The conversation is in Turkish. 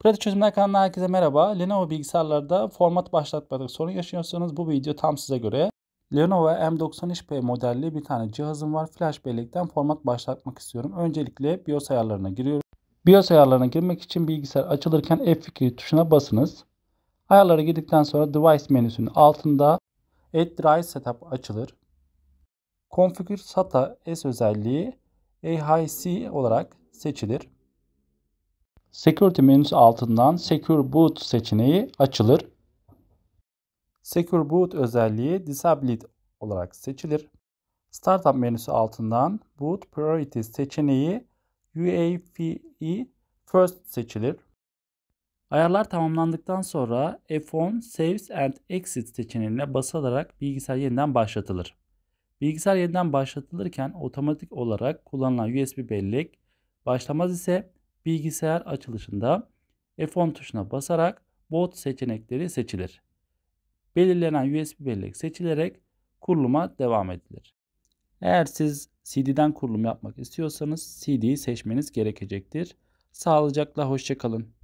Pratik çözümler kanalına herkese merhaba. Lenovo bilgisayarlarda format başlatmadık sorun yaşıyorsanız bu video tam size göre. Lenovo M90HP modelli bir tane cihazım var. Flash bellekten format başlatmak istiyorum. Öncelikle BIOS ayarlarına giriyorum. BIOS ayarlarına girmek için bilgisayar açılırken F2 tuşuna basınız. Ayarlara girdikten sonra Device menüsünün altında Add Drive Setup açılır. Configure SATA S özelliği AHC olarak seçilir. Security menüsü altından Secure Boot seçeneği açılır. Secure Boot özelliği Disabled olarak seçilir. Startup menüsü altından Boot Priority seçeneği UEFI First seçilir. Ayarlar tamamlandıktan sonra F10 Saves and Exit seçeneğine basılarak bilgisayar yeniden başlatılır. Bilgisayar yeniden başlatılırken otomatik olarak kullanılan USB bellek, başlamaz ise bilgisayar açılışında F10 tuşuna basarak boot seçenekleri seçilir. Belirlenen USB bellek seçilerek kuruluma devam edilir. Eğer siz CD'den kurulum yapmak istiyorsanız CD'yi seçmeniz gerekecektir. Sağlıcakla hoşçakalın.